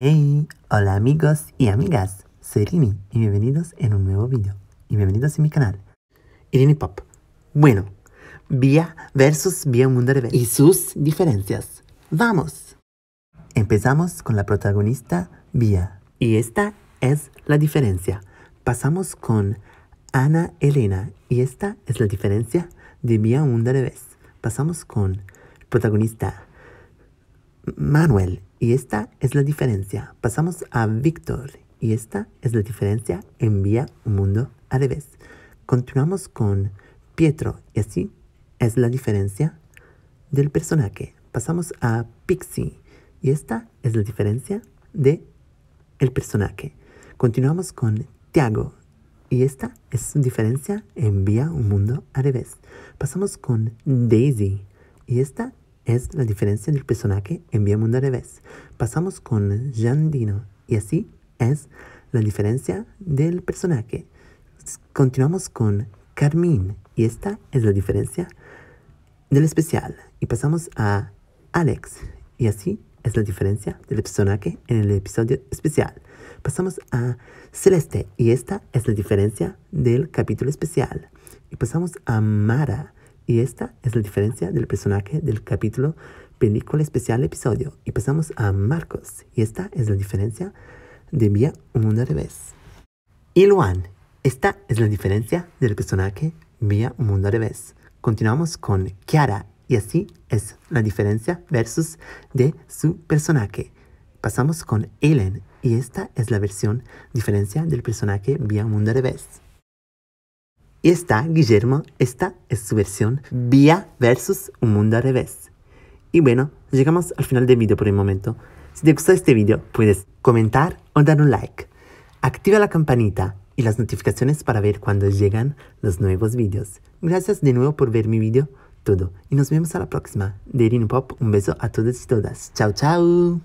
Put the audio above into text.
Hey, hola amigos y amigas, soy Rini y bienvenidos en un nuevo video y bienvenidos a mi canal Irini Pop. Bueno, Vía versus Vía Mundo y sus diferencias. ¡Vamos! Empezamos con la protagonista Vía y esta es la diferencia. Pasamos con Ana Elena y esta es la diferencia de Vía Mundo Vez Pasamos con protagonista Manuel, y esta es la diferencia. Pasamos a Víctor, y esta es la diferencia. Vía un mundo a revés. Continuamos con Pietro, y así es la diferencia del personaje. Pasamos a Pixie, y esta es la diferencia de el personaje. Continuamos con Tiago, y esta es su diferencia. Vía un mundo a revés. Pasamos con Daisy, y esta es la diferencia del personaje en Vía Mundo revés. Pasamos con Dino. y así es la diferencia del personaje. Continuamos con Carmín y esta es la diferencia del especial. Y pasamos a Alex y así es la diferencia del personaje en el episodio especial. Pasamos a Celeste y esta es la diferencia del capítulo especial. Y pasamos a Mara y esta es la diferencia del personaje del capítulo película especial episodio. Y pasamos a Marcos. Y esta es la diferencia de Vía Mundo Revés. Y Luan. Esta es la diferencia del personaje Vía Mundo Revés. Continuamos con Kiara. Y así es la diferencia versus de su personaje. Pasamos con Ellen. Y esta es la versión diferencia del personaje Vía Mundo Revés. Y está, Guillermo, esta es su versión Vía versus Un Mundo al Revés. Y bueno, llegamos al final del video por el momento. Si te gustó este video, puedes comentar o dar un like. Activa la campanita y las notificaciones para ver cuando llegan los nuevos videos. Gracias de nuevo por ver mi video todo y nos vemos a la próxima. De Irene Pop, un beso a todos y todas. Chao, chao.